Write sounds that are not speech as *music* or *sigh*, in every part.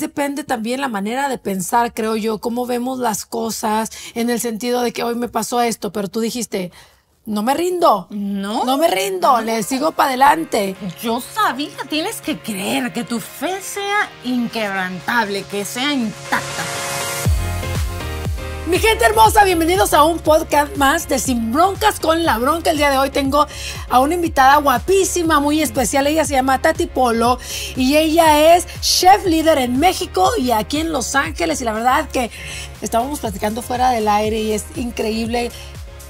depende también la manera de pensar, creo yo, cómo vemos las cosas en el sentido de que hoy me pasó esto, pero tú dijiste, no me rindo. No. No me rindo, le sigo para adelante. Yo sabía, tienes que creer que tu fe sea inquebrantable, que sea intacta. Mi gente hermosa, bienvenidos a un podcast más de Sin Broncas con la Bronca. El día de hoy tengo a una invitada guapísima, muy especial. Ella se llama Tati Polo y ella es chef líder en México y aquí en Los Ángeles. Y la verdad que estábamos platicando fuera del aire y es increíble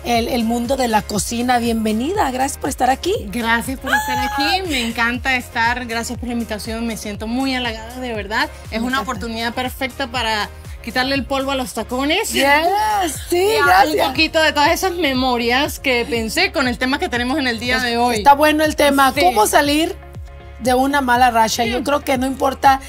el, mundo de la cocina. Bienvenida, gracias por estar aquí. Gracias por estar aquí, me encanta estar, gracias por la invitación, me siento muy halagada de verdad. Es una oportunidad perfecta para quitarle el polvo a los tacones. sí, gracias. Un poquito de todas esas memorias que pensé con el tema que tenemos en el día de hoy. Está bueno el tema, ¿cómo salir de una mala racha? Yo creo que no importa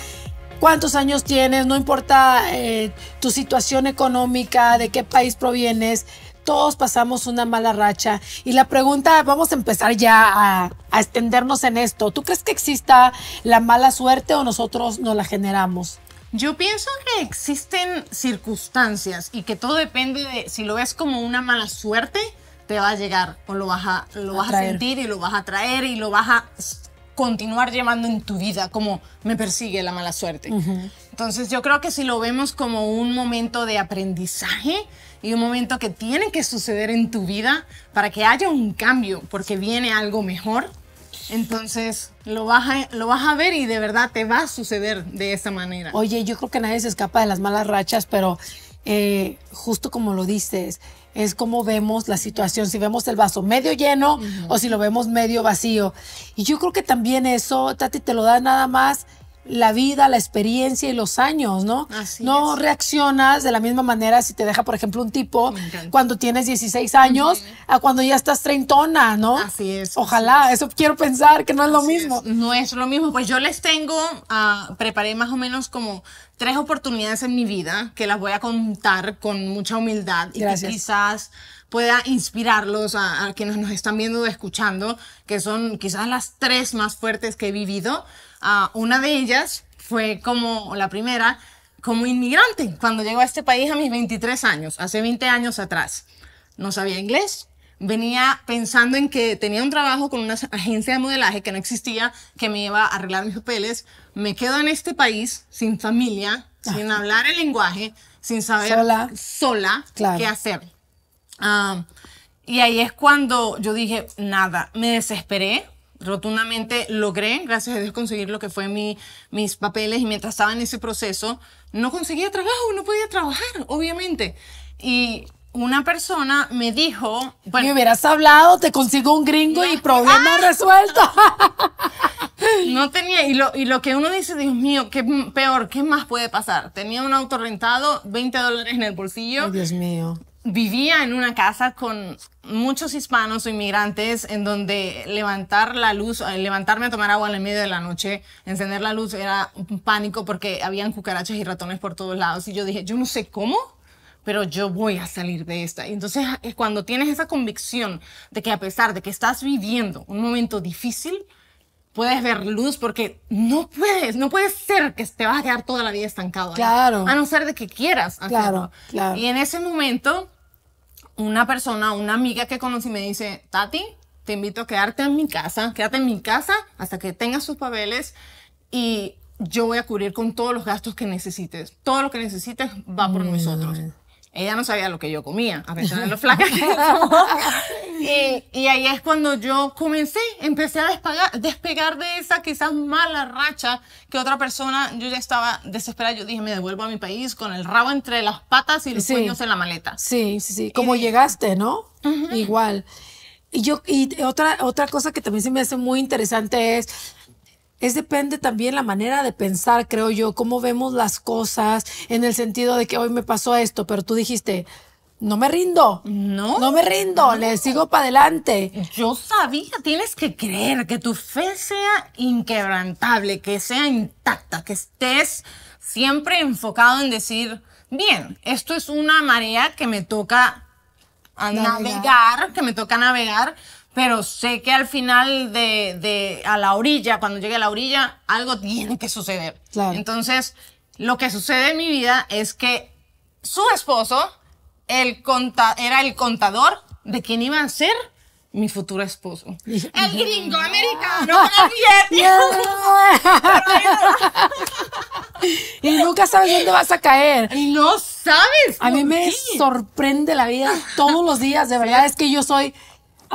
cuántos años tienes, no importa eh, tu situación económica, de qué país provienes, todos pasamos una mala racha. Y la pregunta, vamos a empezar ya a, extendernos en esto. ¿Tú crees que exista la mala suerte o nosotros nos la generamos? Yo pienso que existen circunstancias y que todo depende de si lo ves como una mala suerte, te va a llegar o lo vas a, lo vas a, sentir y lo vas a traer y lo vas a continuar llevando en tu vida, como me persigue la mala suerte. Entonces yo creo que si lo vemos como un momento de aprendizaje y un momento que tiene que suceder en tu vida para que haya un cambio, porque viene algo mejor, entonces lo vas, a, lo vas a ver y de verdad te va a suceder de esa manera. Oye, yo creo que nadie se escapa de las malas rachas, pero eh, justo como lo dices, es como vemos la situación, si vemos el vaso medio lleno o si lo vemos medio vacío. Y yo creo que también eso, Tati, te lo da nada más la vida, la experiencia y los años, ¿no? Así no reaccionas de la misma manera si te deja, por ejemplo, un tipo cuando tienes 16 años a cuando ya estás treintona, ¿no? Así es. Ojalá, eso quiero pensar que no es lo mismo. No es lo mismo. Pues yo les tengo, ah, preparé más o menos como tres oportunidades en mi vida que las voy a contar con mucha humildad y que quizás pueda inspirarlos a, a quienes nos están viendo o escuchando, que son quizás las tres más fuertes que he vivido una de ellas fue como la primera, como inmigrante, cuando llegó a este país a mis 23 años, hace 20 años atrás. No sabía inglés, venía pensando en que tenía un trabajo con una agencia de modelaje que no existía, que me iba a arreglar mis papeles. Me quedo en este país sin familia, ah. sin hablar el lenguaje, sin saber sola, qué hacer. Ah, y ahí es cuando yo dije, nada, me desesperé, rotundamente logré, gracias a Dios, conseguir lo que fue mis papeles y mientras estaba en ese proceso, no conseguía trabajo, no podía trabajar, obviamente. Y una persona me dijo... Bueno, me hubieras hablado, te consigo un gringo y problema ah. resuelto. no tenía, y lo, y lo que uno dice, Dios mío, qué peor, ¿qué más puede pasar? Tenía un auto rentado, 20 dólares en el bolsillo. Dios mío vivía en una casa con muchos hispanos o inmigrantes en donde levantar la luz, eh, levantarme a tomar agua en el medio de la noche, encender la luz era un pánico porque habían cucarachas y ratones por todos lados y yo dije, yo no sé cómo, pero yo voy a salir de esta. Y entonces es eh, cuando tienes esa convicción de que a pesar de que estás viviendo un momento difícil, puedes ver luz porque no puedes, no puede ser que te vas a quedar toda la vida estancado. Claro. A no ser de que quieras. Claro, claro. Y en ese momento una persona, una amiga que conocí me dice, Tati, te invito a quedarte en mi casa, quédate en mi casa hasta que tengas sus papeles y yo voy a cubrir con todos los gastos que necesites. Todo lo que necesites va por mm. nosotros ella no sabía lo que yo comía, a pesar de lo *laughs* flaca *laughs* Y, ahí es cuando yo comencé, empecé a despegar, de esa quizás mala racha que otra persona, yo ya estaba desesperada, yo dije, me devuelvo a mi país con el rabo entre las patas y los sí. en la maleta. Sí, sí, sí, como llegaste, ¿no? Igual. Y yo, y otra, otra cosa que también se me hace muy interesante es, es depende también la manera de pensar, creo yo, cómo vemos las cosas en el sentido de que hoy me pasó esto, pero tú dijiste, no me rindo. No. me rindo, le sigo para adelante. Yo sabía, tienes que creer que tu fe sea inquebrantable, que sea intacta, que estés siempre enfocado en decir, bien, esto es una marea que me toca navegar que me toca navegar, pero sé que al final de, de, a la orilla, cuando llegue a la orilla, algo tiene que suceder. Entonces, lo que sucede en mi vida es que su esposo el conta, era el contador de quién iba a ser mi futuro esposo. el gringo americano. *laughs* *laughs* y nunca sabes dónde vas a caer. Y No sabes. A mí me sorprende la vida todos los días, de verdad. Es que yo soy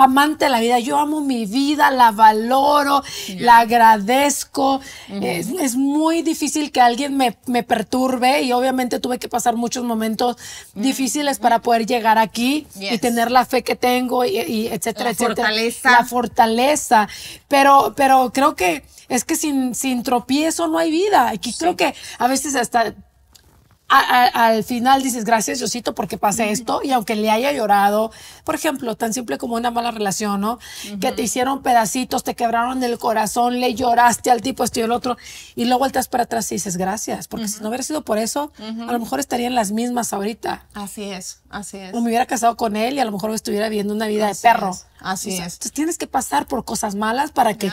amante de la vida. Yo amo mi vida, la valoro, la agradezco. es, muy difícil que alguien me, perturbe y obviamente tuve que pasar muchos momentos difíciles para poder llegar aquí y tener la fe que tengo y, etcétera, la etcétera. Fortaleza. La fortaleza. Pero, pero creo que es que sin, sin tropiezo no hay vida. Aquí creo que a veces hasta al final dices, gracias cito porque pasé esto y aunque le haya llorado, por ejemplo, tan simple como una mala relación, ¿no? Que te hicieron pedacitos, te quebraron el corazón, le lloraste al tipo, esto y el otro, y luego vueltas para atrás y dices, gracias, porque si no hubiera sido por eso, a lo mejor estarían las mismas ahorita. Así es, así es. O me hubiera casado con él y a lo mejor estuviera viviendo una vida de perro. así es. Entonces tienes que pasar por cosas malas para que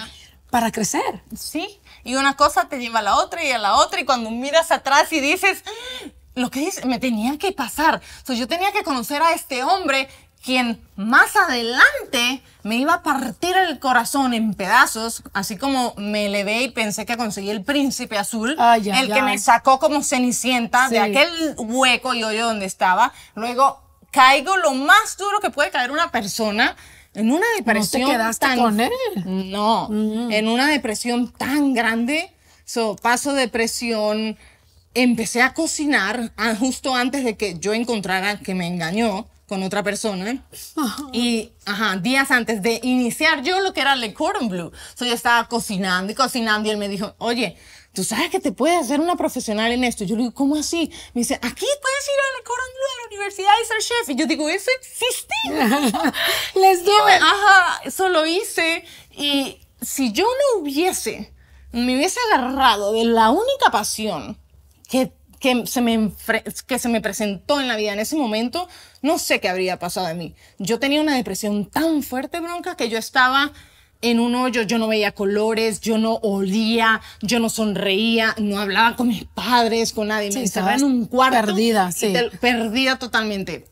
para crecer. Sí, y una cosa te lleva a la otra y a la otra, y cuando miras atrás y dices, ah, lo que dice, me tenía que pasar. yo tenía que conocer a este hombre quien más adelante me iba a partir el corazón en pedazos, así como me elevé y pensé que conseguí el príncipe azul, el que me sacó como cenicienta de aquel hueco y hoyo donde estaba. Luego caigo lo más duro que puede caer una persona, en una depresión. ¿No te quedaste tan, con él? No, en una depresión tan grande. paso depresión. Empecé a cocinar ah, justo antes de que yo encontrara que me engañó con otra persona. Y días antes de iniciar yo lo que era el cordon bleu. yo estaba cocinando y cocinando y él me dijo, oye, tú sabes que te puedes hacer una profesional en esto. Yo le digo, ¿cómo así? Me dice, aquí puedes ir a la, de la universidad y ser chef. Y yo digo, eso existe? *laughs* Les digo, ajá, eso lo hice. Y si yo no hubiese, me hubiese agarrado de la única pasión que, que, se me, que se me presentó en la vida en ese momento, no sé qué habría pasado de mí. Yo tenía una depresión tan fuerte, bronca, que yo estaba en un hoyo, yo no veía colores, yo no olía, yo no sonreía, no hablaba con mis padres, con nadie. me estaba en un cuarto. Perdida, perdida totalmente.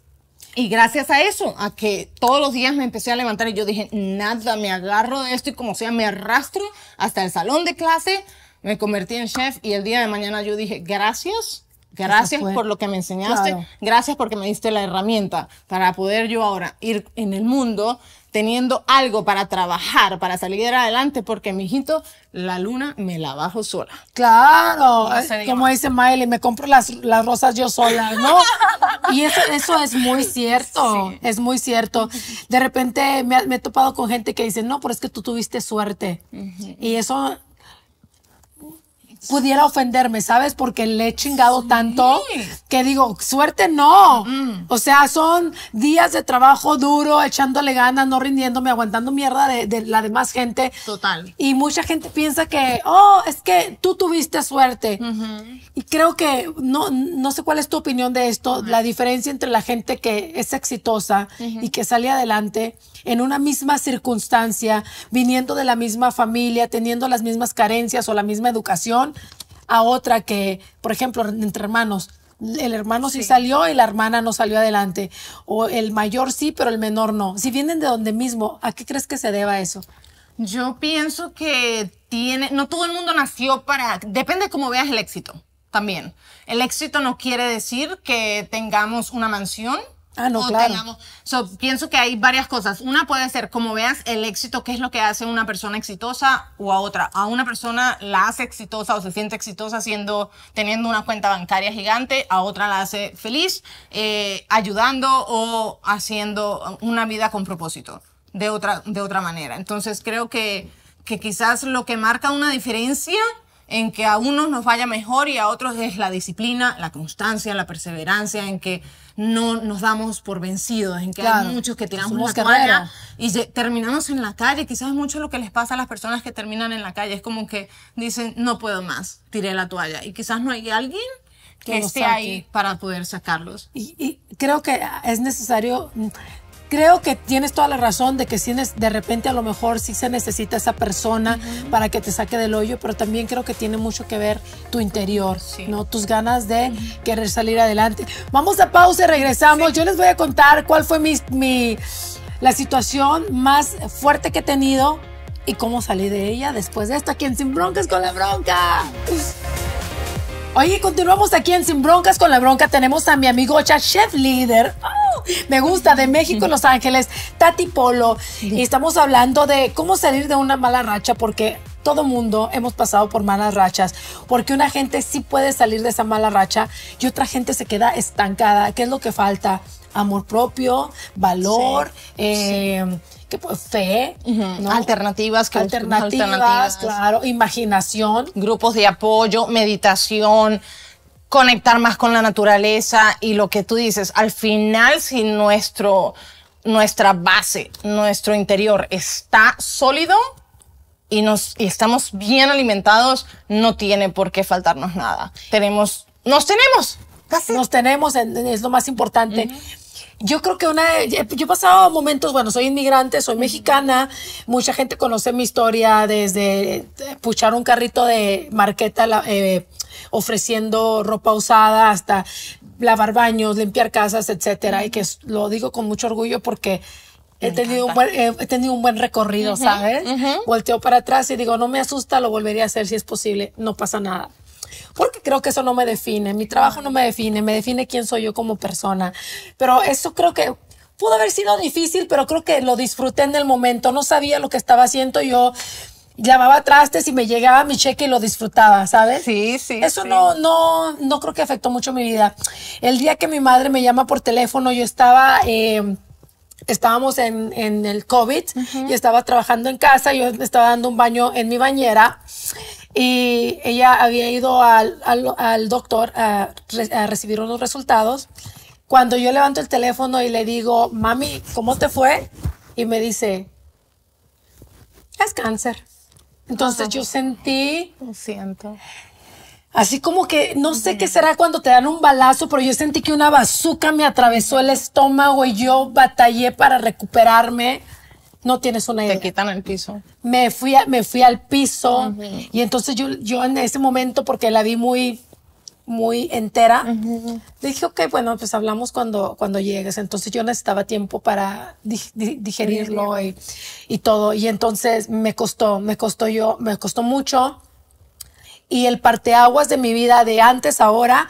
Y gracias a eso, a que todos los días me empecé a levantar y yo dije, nada, me agarro de esto y como sea, me arrastro hasta el salón de clase, me convertí en chef y el día de mañana yo dije, gracias, gracias por lo que me enseñaste, gracias porque me diste la herramienta para poder yo ahora ir en el mundo teniendo algo para trabajar, para salir adelante, porque, mi hijito, la luna me la bajo sola. Claro, eh, como dice Miley, me compro las, las, rosas yo sola, ¿no? y eso, eso es muy cierto, es muy cierto. De repente me, he topado con gente que dice, no, pero es que tú tuviste suerte. Y eso pudiera ofenderme, ¿sabes? Porque le he chingado tanto que digo, suerte no. O sea, son días de trabajo duro, echándole ganas, no rindiéndome, aguantando mierda de, la demás gente. Total. Y mucha gente piensa que, oh, es que tú tuviste suerte. Y creo que, no, no sé cuál es tu opinión de esto, la diferencia entre la gente que es exitosa y que sale adelante en una misma circunstancia, viniendo de la misma familia, teniendo las mismas carencias o la misma educación, a otra que, por ejemplo, entre hermanos, el hermano sí. salió y la hermana no salió adelante, o el mayor sí, pero el menor no. Si vienen de donde mismo, ¿a qué crees que se deba eso? Yo pienso que tiene, no todo el mundo nació para, depende cómo veas el éxito también. El éxito no quiere decir que tengamos una mansión, Ah, no, claro. pienso que hay varias cosas. Una puede ser, como veas, el éxito, qué es lo que hace una persona exitosa o a otra. A una persona la hace exitosa o se siente exitosa siendo, teniendo una cuenta bancaria gigante, a otra la hace feliz, eh, ayudando o haciendo una vida con propósito de otra, de otra manera. Entonces creo que, que quizás lo que marca una diferencia en que a unos nos vaya mejor y a otros es la disciplina, la constancia, la perseverancia, en que no nos damos por vencidos, en que hay muchos que tiramos la toalla y terminamos en la calle. Quizás es mucho lo que les pasa a las personas que terminan en la calle. Es como que dicen, no puedo más, tiré la toalla. Y quizás no hay alguien que, esté ahí para poder sacarlos. y creo que es necesario creo que tienes toda la razón de que tienes, de repente a lo mejor sí se necesita esa persona para que te saque del hoyo, pero también creo que tiene mucho que ver tu interior, Tus ganas de querer salir adelante. Vamos a pausa y regresamos. Yo les voy a contar cuál fue mi, la situación más fuerte que he tenido y cómo salí de ella después de esto aquí en Sin Broncas con la Bronca. Oye, continuamos aquí en Sin Broncas con la Bronca. Tenemos a mi amigo chef líder. Me gusta, de México, Los Ángeles, Tati Polo. Y estamos hablando de cómo salir de una mala racha, porque todo mundo hemos pasado por malas rachas, porque una gente sí puede salir de esa mala racha y otra gente se queda estancada. ¿Qué es lo que falta? Amor propio, valor, em, fe, ¿no? alternativas, alternativas, alternativas, claro, imaginación, grupos de apoyo, meditación conectar más con la naturaleza y lo que tú dices, al final si nuestro, nuestra base, nuestro interior está sólido y, nos, estamos bien alimentados, no tiene por qué faltarnos nada. Tenemos, nos tenemos. Casi. Nos tenemos, es lo más importante. Yo creo que una, eh, yo he pasado momentos, bueno, soy inmigrante, soy mexicana, mucha gente conoce mi historia desde eh, puchar un carrito de marqueta, eh, ofreciendo ropa usada hasta lavar baños, limpiar casas, etcétera. Y que lo digo con mucho orgullo porque he tenido, un buen, he tenido un buen recorrido, ¿sabes? Volteo para atrás y digo, no me asusta, lo volvería a hacer si es posible, no pasa nada. Porque creo que eso no me define, mi trabajo no me define, me define quién soy yo como persona. Pero eso creo que pudo haber sido difícil, pero creo que lo disfruté en el momento, no sabía lo que estaba haciendo yo Llamaba trastes y me llegaba mi cheque y lo disfrutaba, ¿sabes? Sí, sí. Eso no, no, no creo que afectó mucho mi vida. El día que mi madre me llama por teléfono, yo estaba, em, estábamos en, el COVID y estaba trabajando en casa, yo estaba dando un baño en mi bañera y ella había ido al, doctor a recibir unos resultados. Cuando yo levanto el teléfono y le digo, mami, ¿cómo te fue? Y me dice, es cáncer. Entonces yo sentí... Lo siento. Así como que no sé qué será cuando te dan un balazo, pero yo sentí que una bazuca me atravesó el estómago y yo batallé para recuperarme. No tienes una idea. Te quitan el piso. Me fui, a, me fui al piso y entonces yo, yo en ese momento, porque la vi muy muy entera. dijo Dije, ok, bueno, pues hablamos cuando, cuando llegues. Entonces yo necesitaba tiempo para digerirlo y, y, todo. Y entonces me costó, me costó yo, me costó mucho. Y el parteaguas de mi vida de antes ahora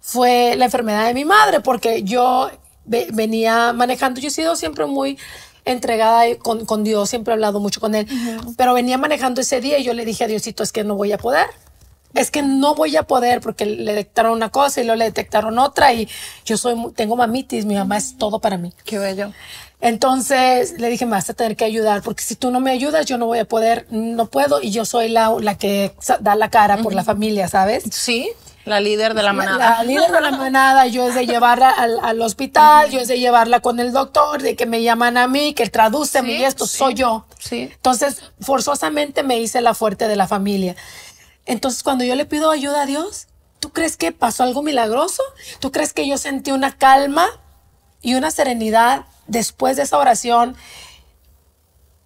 fue la enfermedad de mi madre, porque yo venía manejando, yo he sido siempre muy entregada con, con Dios, siempre he hablado mucho con Él, pero venía manejando ese día y yo le dije a Diosito, es que no voy a poder es que no voy a poder porque le detectaron una cosa y luego le detectaron otra y yo soy tengo mamitis, mi mamá es todo para mí. Qué bello. Entonces le dije, me vas a tener que ayudar porque si tú no me ayudas yo no voy a poder, no puedo y yo soy la, la que da la cara por la familia, ¿sabes? Sí. La líder de la manada. La líder de la manada, yo es de llevarla al, hospital, yo es de llevarla con el doctor, de que me llaman a mí, que traduce mi y esto, soy yo. Sí. Entonces, forzosamente me hice la fuerte de la familia. Entonces, cuando yo le pido ayuda a Dios, ¿tú crees que pasó algo milagroso? ¿Tú crees que yo sentí una calma y una serenidad después de esa oración?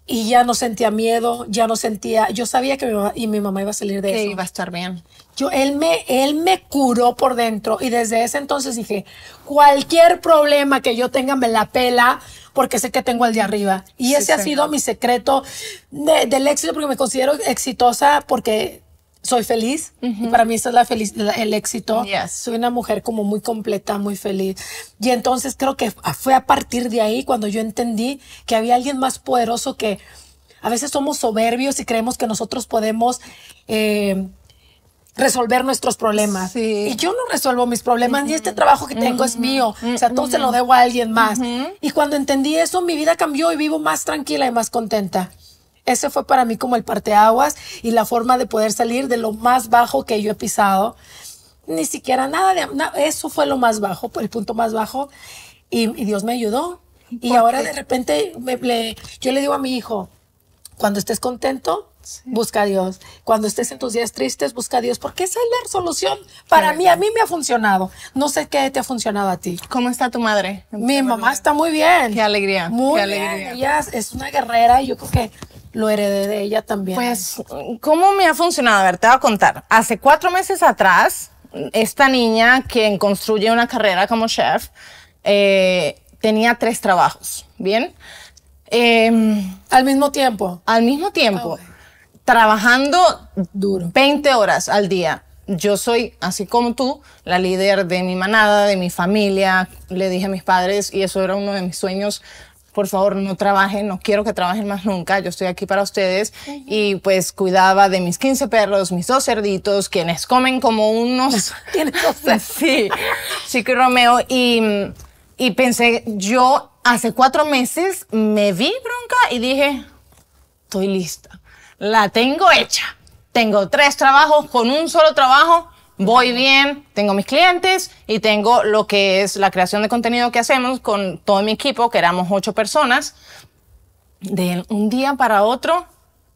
Y ya no sentía miedo, ya no sentía, yo sabía que mi mamá, y mi mamá iba a salir de eso. Que iba a estar bien. Yo, él me, él me curó por dentro y desde ese entonces dije, cualquier problema que yo tenga me la pela porque sé que tengo al de arriba. Y ese ha sido mi secreto del éxito porque me considero exitosa porque soy feliz. para mí eso es la feliz, el éxito. Soy una mujer como muy completa, muy feliz. Y entonces creo que fue a partir de ahí cuando yo entendí que había alguien más poderoso que a veces somos soberbios y creemos que nosotros podemos eh, resolver nuestros problemas. Y yo no resuelvo mis problemas, ni este trabajo que tengo es mío. O sea, todo se lo debo a alguien más. Y cuando entendí eso, mi vida cambió y vivo más tranquila y más contenta. Ese fue para mí como el parteaguas y la forma de poder salir de lo más bajo que yo he pisado. Ni siquiera nada de eso fue lo más bajo, el punto más bajo. Y, Dios me ayudó. Y ahora de repente me, yo le digo a mi hijo, cuando estés contento, Busca a Dios. Cuando estés en tus días tristes, busca a Dios, porque esa es la solución. Para mí, a mí me ha funcionado. No sé qué te ha funcionado a ti. ¿Cómo está tu madre? Mi mamá está muy bien. Qué alegría. Muy Ella es una guerrera y yo creo que lo heredé de ella también. Pues, ¿cómo me ha funcionado? A ver, te voy a contar. Hace cuatro meses atrás, esta niña quien construye una carrera como chef, eh, tenía tres trabajos, ¿bien? Em, al mismo tiempo. Al mismo tiempo. Ah, trabajando duro. 20 horas al día. Yo soy, así como tú, la líder de mi manada, de mi familia. Le dije a mis padres, y eso era uno de mis sueños, por favor no trabajen, no quiero que trabajen más nunca, yo estoy aquí para ustedes. Y pues cuidaba de mis 15 perros, mis dos cerditos, quienes comen como unos... *laughs* *laughs* sí, Chico y Romeo. Y, y pensé, yo hace cuatro meses me vi bronca y dije, estoy lista, la tengo hecha. Tengo tres trabajos, con un solo trabajo voy bien, tengo mis clientes y tengo lo que es la creación de contenido que hacemos con todo mi equipo, que éramos ocho personas. De un día para otro,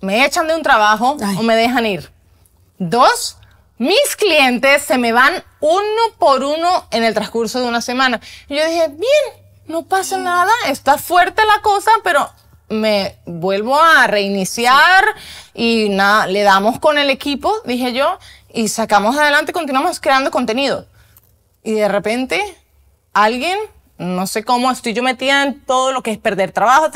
me echan de un trabajo o me dejan ir. Dos, mis clientes se me van uno por uno en el transcurso de una semana. yo dije, bien, no pasa mm. nada, está fuerte la cosa, pero me vuelvo a reiniciar y nada, le damos con el equipo, dije yo y sacamos adelante, continuamos creando contenido. Y de repente, alguien, no sé cómo, estoy yo metida en todo lo que es perder trabajo,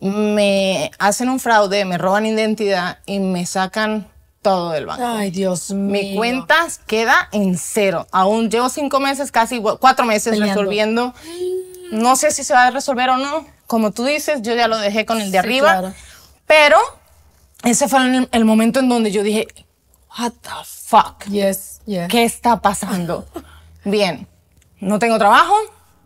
me hacen un fraude, me roban identidad y me sacan todo del banco. Ay, Dios mío. Mi cuenta queda en cero. Aún llevo cinco meses, casi cuatro meses resolviendo. No sé si se va a resolver o no. Como tú dices, yo ya lo dejé con el de arriba. Pero ese fue el momento en donde yo dije, what the fuck? Yes, ¿Qué está pasando? *laughs* Bien, no tengo trabajo,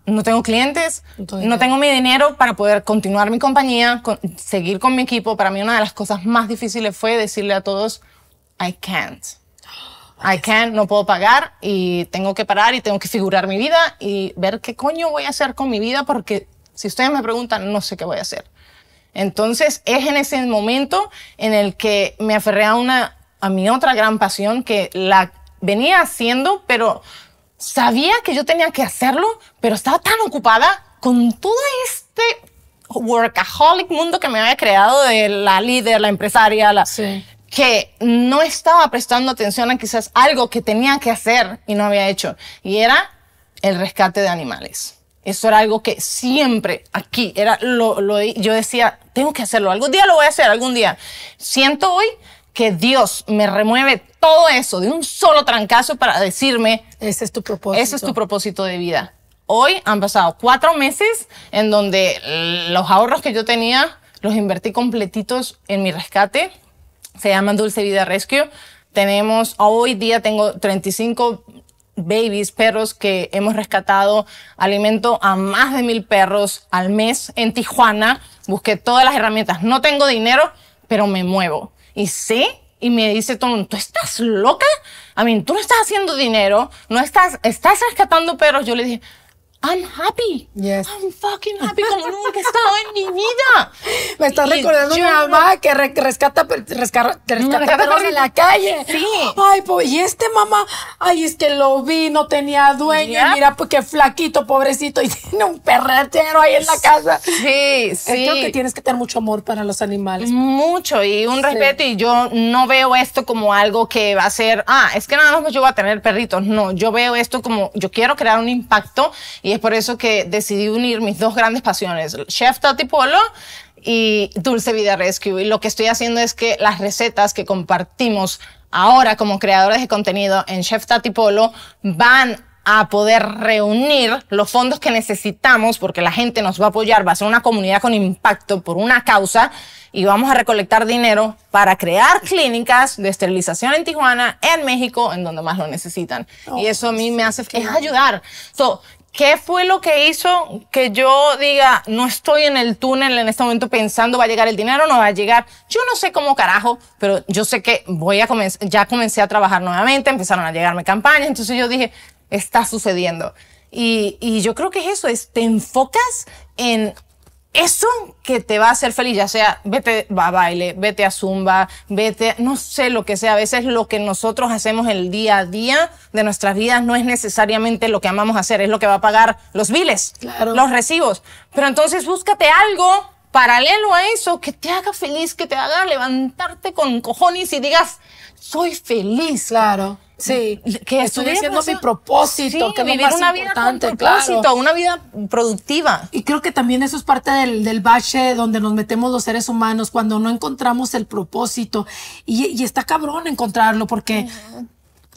no tengo clientes, no tengo mi dinero para poder continuar mi compañía, seguir con mi equipo. Para mí una de las cosas más difíciles fue decirle a todos, I can't. I can't, no puedo pagar y tengo que parar y tengo que figurar mi vida y ver qué coño voy a hacer con mi vida porque si ustedes me preguntan, no sé qué voy a hacer. Entonces es en ese momento en el que me aferré a una a mi otra gran pasión que la venía haciendo, pero sabía que yo tenía que hacerlo, pero estaba tan ocupada con todo este workaholic mundo que me había creado de la líder, la empresaria, la, que no estaba prestando atención a quizás algo que tenía que hacer y no había hecho. Y era el rescate de animales. Eso era algo que siempre aquí era lo, lo yo decía, tengo que hacerlo, algún día lo voy a hacer, algún día. Siento hoy que Dios me remueve todo eso de un solo trancazo para decirme, ese es tu propósito. Ese es tu propósito de vida. Hoy han pasado cuatro meses en donde los ahorros que yo tenía los invertí completitos en mi rescate. Se llama Dulce Vida Rescue. Tenemos, hoy día tengo 35 babies, perros que hemos rescatado, alimento a más de mil perros al mes en Tijuana. Busqué todas las herramientas. No tengo dinero, pero me muevo. Y sé, y me dice Tom, ¿tú estás loca? A mí, tú no estás haciendo dinero, no estás, estás rescatando perros. Yo le dije, I'm happy. Yes. I'm fucking happy como nunca he en mi vida. *laughs* Me estás recordando a mi mamá que, rescata, rescata perros en la calle. Sí. Ay, pues y este mamá, ay, es que lo vi, no tenía dueño. mira, pues qué flaquito, pobrecito, y *laughs* tiene un perretero ahí en la casa. Sí, sí. Creo que tienes que tener mucho amor para los animales. Mucho, y un respeto, y yo no veo esto como algo que va a ser, ah, es que nada más yo voy a tener perritos. No, yo veo esto como, yo quiero crear un impacto y es por eso que decidí unir mis dos grandes pasiones, Chef Tati Polo y Dulce Vida Rescue. Y lo que estoy haciendo es que las recetas que compartimos ahora como creadores de contenido en Chef Tati Polo van a poder reunir los fondos que necesitamos porque la gente nos va a apoyar, va a ser una comunidad con impacto por una causa y vamos a recolectar dinero para crear clínicas de esterilización en Tijuana, en México, en donde más lo necesitan. y eso a mí me hace es ayudar. ¿Qué fue lo que hizo que yo diga, no estoy en el túnel en este momento pensando va a llegar el dinero o no va a llegar? Yo no sé cómo carajo, pero yo sé que voy a comenzar, ya comencé a trabajar nuevamente, empezaron a llegarme campañas, entonces yo dije, está sucediendo. Y, y yo creo que es eso, es te enfocas en eso que te va a hacer feliz, ya sea vete a baile, vete a zumba, vete, no sé lo que sea. A veces lo que nosotros hacemos el día a día de nuestras vidas no es necesariamente lo que amamos hacer, es lo que va a pagar los biles, los recibos. Pero entonces búscate algo paralelo a eso que te haga feliz, que te haga levantarte con cojones y digas, soy feliz. Claro. Sí, que estoy haciendo mi propósito, que vivir una vida con propósito, una vida productiva. Y creo que también eso es parte del, del, bache donde nos metemos los seres humanos cuando no encontramos el propósito. Y, está cabrón encontrarlo porque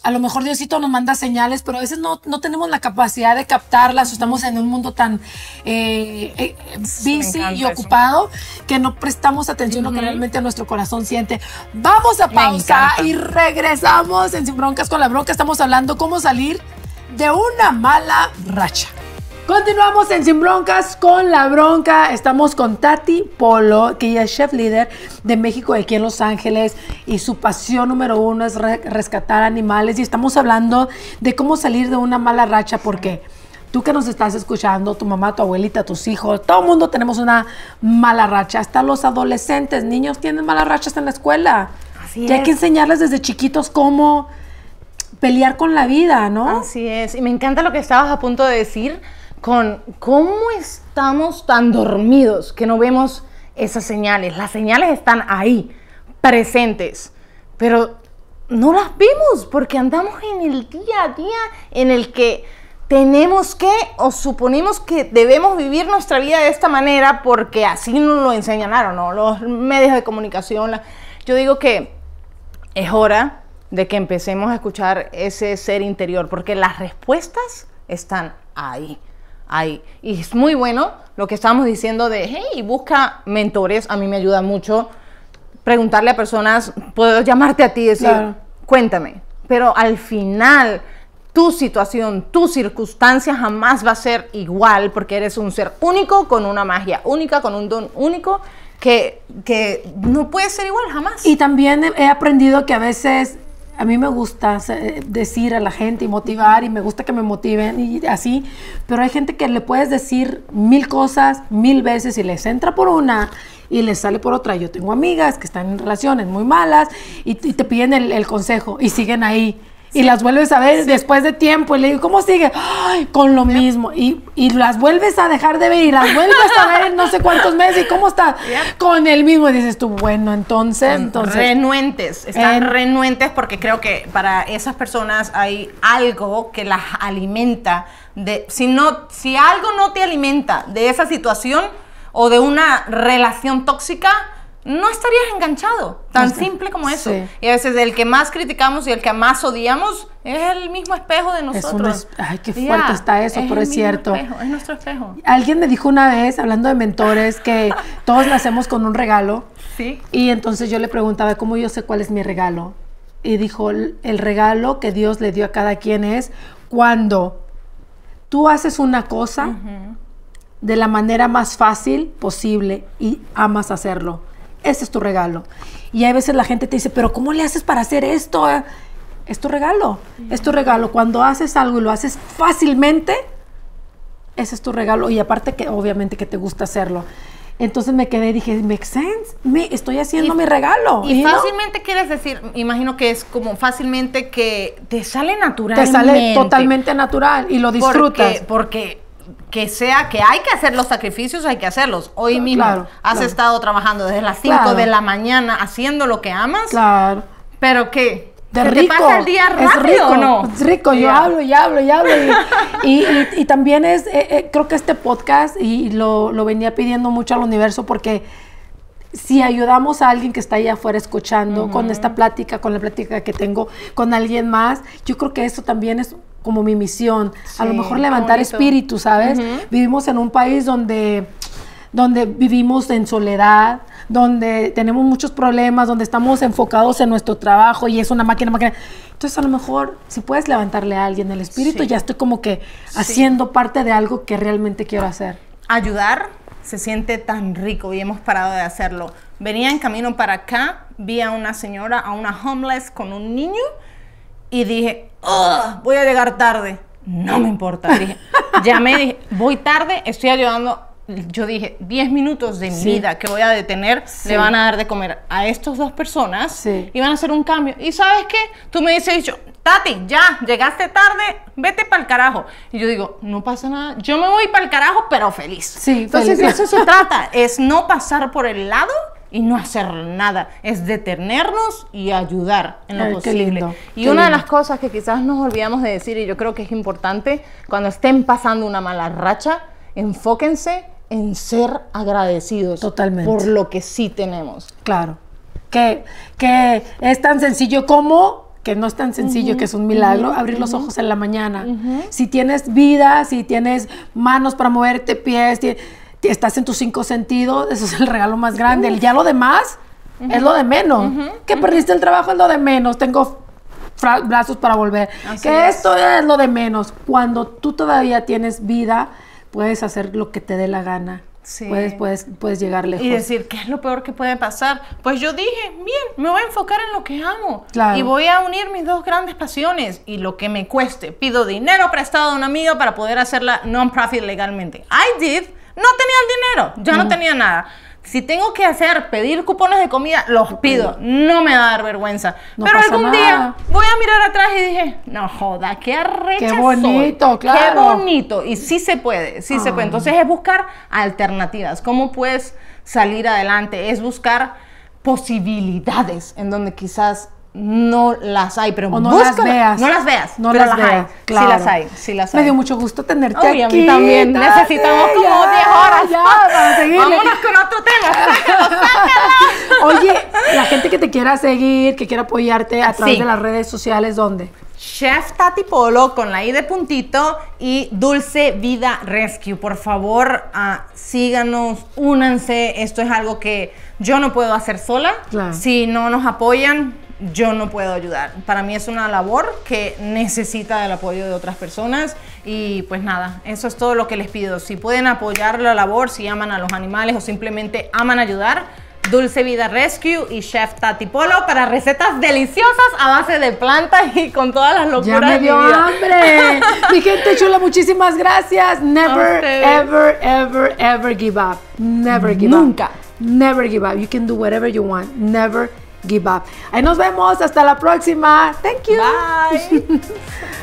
a lo mejor Diosito nos manda señales, pero a veces no, no tenemos la capacidad de captarlas estamos en un mundo tan eh, eh, busy y ocupado que no prestamos atención realmente a que realmente nuestro corazón siente. Vamos a pausa y regresamos en Sin Broncas con la Bronca. Estamos hablando cómo salir de una mala racha. Continuamos en Sin Broncas con la bronca. Estamos con Tati Polo, que ella es chef líder de México aquí en Los Ángeles y su pasión número uno es rescatar animales y estamos hablando de cómo salir de una mala racha porque tú que nos estás escuchando, tu mamá, tu abuelita, tus hijos, todo el mundo tenemos una mala racha. Hasta los adolescentes, niños tienen malas rachas en la escuela. Así y hay que enseñarles desde chiquitos cómo pelear con la vida, ¿no? Así es. Y me encanta lo que estabas a punto de decir con cómo estamos tan dormidos que no vemos esas señales. Las señales están ahí, presentes, pero no las vemos porque andamos en el día a día en el que tenemos que o suponemos que debemos vivir nuestra vida de esta manera porque así nos lo enseñaron ¿no? los medios de comunicación. Yo digo que es hora de que empecemos a escuchar ese ser interior porque las respuestas están ahí. Y es muy bueno lo que estábamos diciendo de, hey, busca mentores, a mí me ayuda mucho preguntarle a personas, puedo llamarte a ti y decir, cuéntame, pero al final tu situación, tu circunstancia jamás va a ser igual porque eres un ser único, con una magia única, con un don único, que, que no puede ser igual jamás. Y también he aprendido que a veces a mí me gusta eh, decir a la gente y motivar y me gusta que me motiven y así, pero hay gente que le puedes decir mil cosas mil veces y les entra por una y les sale por otra. Yo tengo amigas que están en relaciones muy malas y, te piden el consejo y siguen ahí y las vuelves a ver después de tiempo y le digo, ¿cómo sigue? Ay, con lo mismo. Y, las vuelves a dejar de ver y las vuelves a ver en no sé cuántos meses y cómo está con el mismo. dices tú, bueno, entonces... renuentes, están renuentes porque creo que para esas personas hay algo que las alimenta. De, si, no, si algo no te alimenta de esa situación o de una relación tóxica, no estarías enganchado. Tan este, simple como eso. Y a veces el que más criticamos y el que más odiamos es el mismo espejo de nosotros. ay, qué fuerte está eso, pero es cierto. es nuestro espejo. Alguien me dijo una vez, hablando de mentores, que *laughs* todos nacemos con un regalo. Sí. Y entonces yo le preguntaba, ¿cómo yo sé cuál es mi regalo? Y dijo, el regalo que Dios le dio a cada quien es cuando tú haces una cosa de la manera más fácil posible y amas hacerlo ese es tu regalo. Y hay veces la gente te dice, pero ¿cómo le haces para hacer esto? Ah?". Es tu regalo, es tu regalo. Cuando haces algo y lo haces fácilmente, ese es tu regalo. Y aparte que obviamente que te gusta hacerlo. Entonces me quedé y dije, ¿make sense? Me estoy haciendo mi regalo. Y, fácilmente quieres decir, imagino que es como fácilmente que te sale natural. Te sale totalmente natural y lo disfrutas. porque que sea que hay que hacer los sacrificios, hay que hacerlos. Hoy mismo has estado trabajando desde las 5 de la mañana haciendo lo que amas. Claro. Pero qué de rico. Te pasa el día rápido, es rico, ¿o no? Es rico, yo hablo y hablo y hablo. Y, *laughs* también es, eh, eh, creo que este podcast, y lo, lo, venía pidiendo mucho al universo, porque si ayudamos a alguien que está ahí afuera escuchando, con esta plática, con la plática que tengo con alguien más, yo creo que eso también es como mi misión, a lo mejor levantar espíritu, ¿sabes? Vivimos en un país donde, donde vivimos en soledad, donde tenemos muchos problemas, donde estamos enfocados en nuestro trabajo y es una máquina, máquina. Entonces, a lo mejor, si puedes levantarle a alguien el espíritu, ya estoy como que haciendo parte de algo que realmente quiero hacer. Ayudar se siente tan rico y hemos parado de hacerlo. Venía en camino para acá, vi a una señora, a una homeless con un niño y dije, voy a llegar tarde. No me importa. ya me *laughs* dije, voy tarde, estoy ayudando. Yo dije, 10 minutos de vida que voy a detener le van a dar de comer a estas dos personas y van a hacer un cambio. ¿Y sabes qué? Tú me dices, yo, Tati, ya, llegaste tarde, vete para el carajo. Y yo digo, no pasa nada, yo me voy para el carajo, pero feliz. Sí, Entonces, eso se *laughs* trata, es no pasar por el lado y no hacer nada, es detenernos y ayudar en lo posible. Qué lindo, y una de las cosas que quizás nos olvidamos de decir, y yo creo que es importante, cuando estén pasando una mala racha, enfóquense en ser agradecidos Totalmente. por lo que sí tenemos. Claro, que, que es tan sencillo como que no es tan sencillo, que es un milagro, abrir los ojos en la mañana. Si tienes vida, si tienes manos para moverte, pies, tienes estás en tus cinco sentidos, eso es el regalo más grande. Ya lo demás es lo de menos. Que perdiste el trabajo es lo de menos. Tengo brazos para volver. que esto es lo de menos. Cuando tú todavía tienes vida, puedes hacer lo que te dé la gana. Puedes, puedes, puedes llegar lejos. Y decir, ¿qué es lo peor que puede pasar? Pues yo dije, bien, me voy a enfocar en lo que amo. Y voy a unir mis dos grandes pasiones y lo que me cueste. Pido dinero prestado a un amigo para poder hacerla non-profit legalmente. I did. No tenía el dinero, yo no tenía nada. Si tengo que hacer, pedir cupones de comida, los pido. No me va a dar vergüenza. Pero algún día voy a mirar atrás y dije, no joda, qué arrecha Qué bonito, claro. Qué bonito. Y sí se puede, sí se puede. Ah. Entonces es buscar alternativas. ¿Cómo puedes salir adelante? Es buscar posibilidades en donde quizás no las hay, pero o no las veas. No las veas, no las, veas. Hay. Sí las hay, las hay. Me dio mucho gusto tenerte aquí. a mí también. Necesitamos como 10 horas. Ya, para seguir Vámonos con otro tema. Oye, la gente que te quiera seguir, que quiera apoyarte a través de las redes sociales, ¿dónde? Chef Tati Polo con la I de puntito y Dulce Vida Rescue. Por favor, ah, síganos, únanse. Esto es algo que yo no puedo hacer sola. Si no nos apoyan, yo no puedo ayudar. Para mí es una labor que necesita el apoyo de otras personas y pues nada, eso es todo lo que les pido. Si pueden apoyar la labor, si aman a los animales o simplemente aman ayudar, Dulce Vida Rescue y Chef Tati Polo para recetas deliciosas a base de plantas y con todas las locuras. Ya me dio hambre. Mi gente chula, muchísimas gracias. Never, ever, ever, ever give up. Never give up. Nunca. Never give up. You can do whatever you want. Never, give up. Ahí nos vemos, hasta la próxima. Thank you. Bye. *laughs*